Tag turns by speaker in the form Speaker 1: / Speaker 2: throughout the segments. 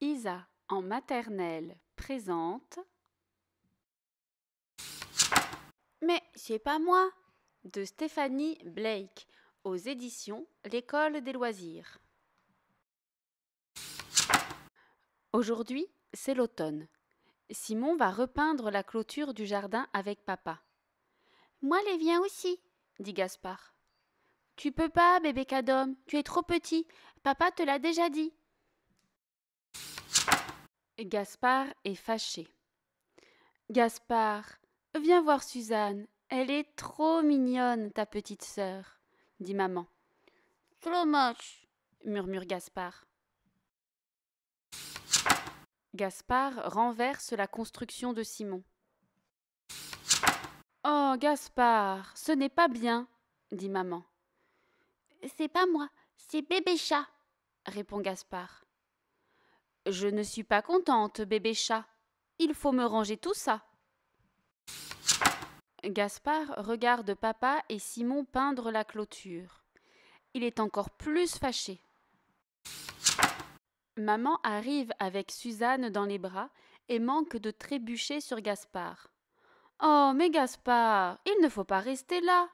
Speaker 1: Isa en maternelle présente. Mais c'est pas moi de Stéphanie Blake aux éditions L'école des loisirs. Aujourd'hui, c'est l'automne. Simon va repeindre la clôture du jardin avec papa. Moi les viens aussi, dit Gaspard. Tu peux pas, bébé Cadom, tu es trop petit. Papa te l'a déjà dit. Gaspard est fâché. Gaspard, viens voir Suzanne. Elle est trop mignonne, ta petite sœur, dit maman. Trop moche, murmure Gaspard. Gaspard renverse la construction de Simon. Oh, Gaspard, ce n'est pas bien, dit maman. C'est pas moi, c'est bébé chat, répond Gaspard. Je ne suis pas contente, bébé chat. Il faut me ranger tout ça. Gaspard regarde papa et Simon peindre la clôture. Il est encore plus fâché. Maman arrive avec Suzanne dans les bras et manque de trébucher sur Gaspard. Oh, mais Gaspard, il ne faut pas rester là.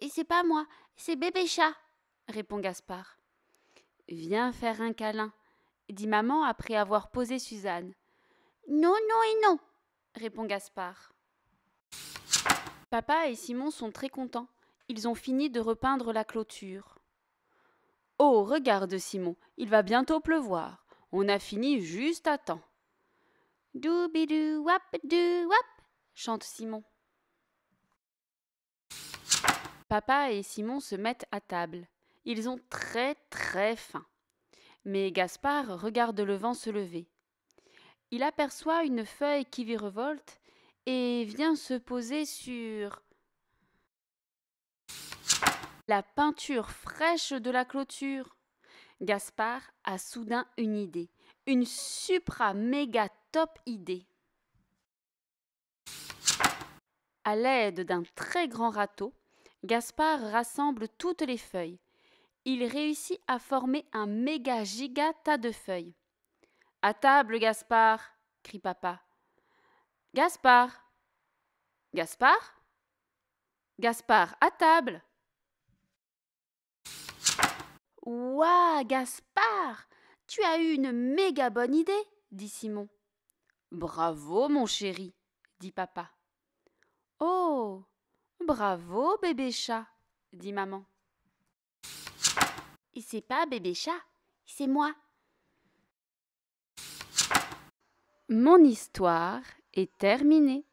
Speaker 1: Et c'est pas moi, c'est bébé chat, répond Gaspard. Viens faire un câlin, dit maman après avoir posé Suzanne. Non, non et non, répond Gaspard. Papa et Simon sont très contents. Ils ont fini de repeindre la clôture. Oh, regarde Simon, il va bientôt pleuvoir. On a fini juste à temps. dou wap dou wap, chante Simon. Papa et Simon se mettent à table. Ils ont très très faim. Mais Gaspard regarde le vent se lever. Il aperçoit une feuille qui virevolte et vient se poser sur la peinture fraîche de la clôture. Gaspard a soudain une idée, une supra méga top idée. À l'aide d'un très grand râteau, Gaspard rassemble toutes les feuilles, il réussit à former un méga giga tas de feuilles. À table, Gaspard crie papa. Gaspard Gaspard Gaspard, à table Ouah, Gaspard Tu as eu une méga bonne idée dit Simon. Bravo, mon chéri dit papa. Oh Bravo, bébé chat dit maman c'est pas bébé chat, c'est moi. Mon histoire est terminée.